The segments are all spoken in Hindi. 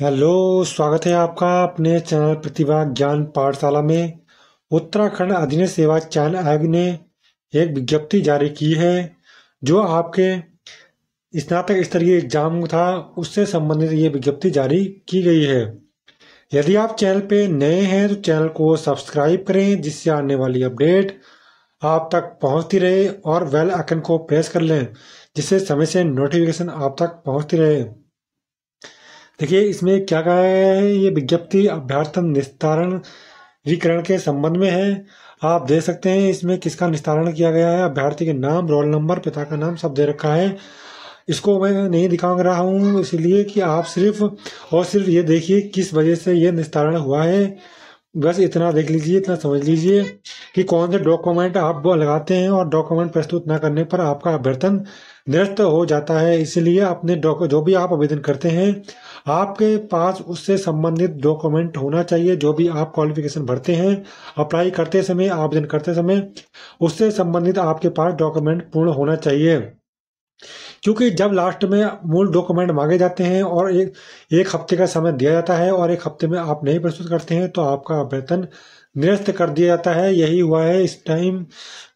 हेलो स्वागत है आपका अपने चैनल प्रतिभा ज्ञान पाठशाला में उत्तराखंड अधीन सेवा चयन आयोग ने एक विज्ञप्ति जारी की है जो आपके स्नातक स्तरीय एग्जाम था उससे संबंधित ये विज्ञप्ति जारी की गई है यदि आप चैनल पे नए हैं तो चैनल को सब्सक्राइब करें जिससे आने वाली अपडेट आप तक पहुंचती रहे और वेल आइकन को प्रेस कर लें जिससे समय से नोटिफिकेशन आप तक पहुंचती रहे देखिए इसमें क्या कहा है ये विज्ञप्ति अभ्यर्थन निस्तारण विकरण के संबंध में है आप देख सकते हैं इसमें किसका निस्तारण किया गया है अभ्यर्थी के नाम रोल नंबर पिता का नाम सब दे रखा है इसको मैं नहीं दिखा रहा हूँ इसलिए कि आप सिर्फ और सिर्फ ये देखिए किस वजह से ये निस्तारण हुआ है बस इतना देख लीजिए इतना समझ लीजिए कि कौन से डॉक्यूमेंट आप लगाते हैं और डॉक्यूमेंट प्रस्तुत न करने पर आपका अभ्यर्थन निरस्त हो जाता है इसलिए अपने जो भी आप आवेदन करते हैं आपके पास उससे संबंधित डॉक्यूमेंट होना चाहिए जो भी आप क्वालिफिकेशन भरते हैं अप्लाई करते समय आवेदन करते समय उससे संबंधित आपके पास डॉक्यूमेंट पूर्ण होना चाहिए क्योंकि जब लास्ट में मूल डॉक्यूमेंट मांगे जाते हैं और एक एक हफ्ते का समय दिया जाता है और एक हफ्ते में आप नहीं प्रस्तुत करते हैं तो आपका वेतन निरस्त कर दिया जाता है यही हुआ है इस टाइम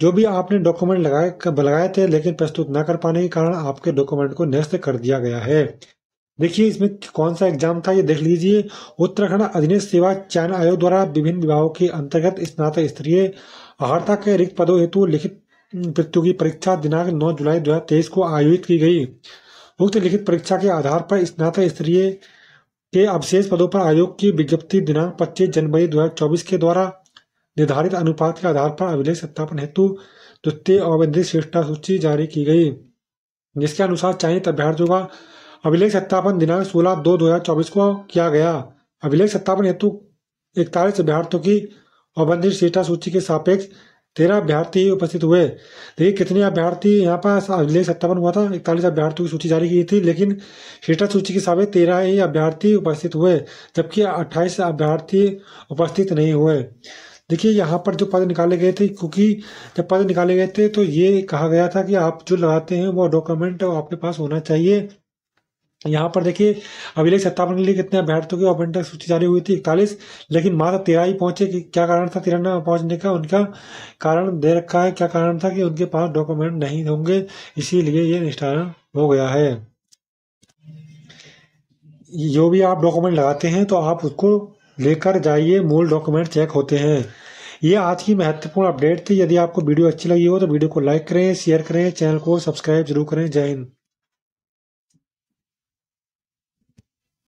जो भी आपने डॉक्यूमेंट लगाए लगाए थे लेकिन प्रस्तुत ना कर पाने के कारण आपके डॉक्यूमेंट को निरस्त कर दिया गया है देखिए इसमें कौन सा एग्जाम था ये देख लीजिए उत्तराखंड अधीन सेवा चयन आयोग द्वारा विभिन्न विभागों के अंतर्गत स्नातक स्तरीय अहर्ता के रिक्त पदों हेतु लिखित वृत्तियों की परीक्षा दिनांक 9 जुलाई 2023 को आयोजित की गई उक्त लिखित परीक्षा के आधार पर स्नातक स्तरीय के अवशेष पदों पर आयोग की विज्ञप्ति दिनांक 25 जनवरी 2024 के द्वारा निर्धारित अनुपात के आधार पर अभिलेख सत्यापन हेतु द्वितीय अवैधिक श्रेष्ठता सूची जारी की गई जिसके अनुसार चयनित अभ्यर्थियों का अभिलेख सत्यापन दिनांक सोलह दो दो को किया गया अभिलेख सत्यापन हेतु इकतालीस अभ्यर्थियों की अवैधिक श्रेष्ठता सूची के सापेक्ष तेरह अभ्यर्थी उपस्थित हुए देखिए कितने अभ्यर्थी यहाँ पर अगले सत्तावन हुआ था इकतालीस अभ्यर्थियों की सूची जारी की थी लेकिन शेटा सूची के सामने तेरह ही अभ्यर्थी उपस्थित हुए जबकि अट्ठाईस अभ्यर्थी उपस्थित नहीं हुए देखिए यहाँ पर जो पद निकाले गए थे क्योंकि जब पद निकाले गए थे तो ये कहा गया था कि आप जो लगाते हैं वो डॉक्यूमेंट आपके पास होना चाहिए यहाँ पर देखिए अभिलेख सत्तावन के लिए कितने अभ्यर्थियों की अभ्यंतर सूची जारी हुई थी इकतालीस लेकिन मात्र तेरह ही पहुंचे कि क्या कारण था तिरंगा पहुंचने का उनका कारण दे रखा है क्या कारण था कि उनके पास डॉक्यूमेंट नहीं होंगे इसीलिए ये निष्ठारण हो गया है जो भी आप डॉक्यूमेंट लगाते हैं तो आप उसको लेकर जाइए मूल डॉक्यूमेंट चेक होते हैं ये आज की महत्वपूर्ण अपडेट थी यदि आपको वीडियो अच्छी लगी हो तो वीडियो को लाइक करें शेयर करें चैनल को सब्सक्राइब जरूर करें जय हिंद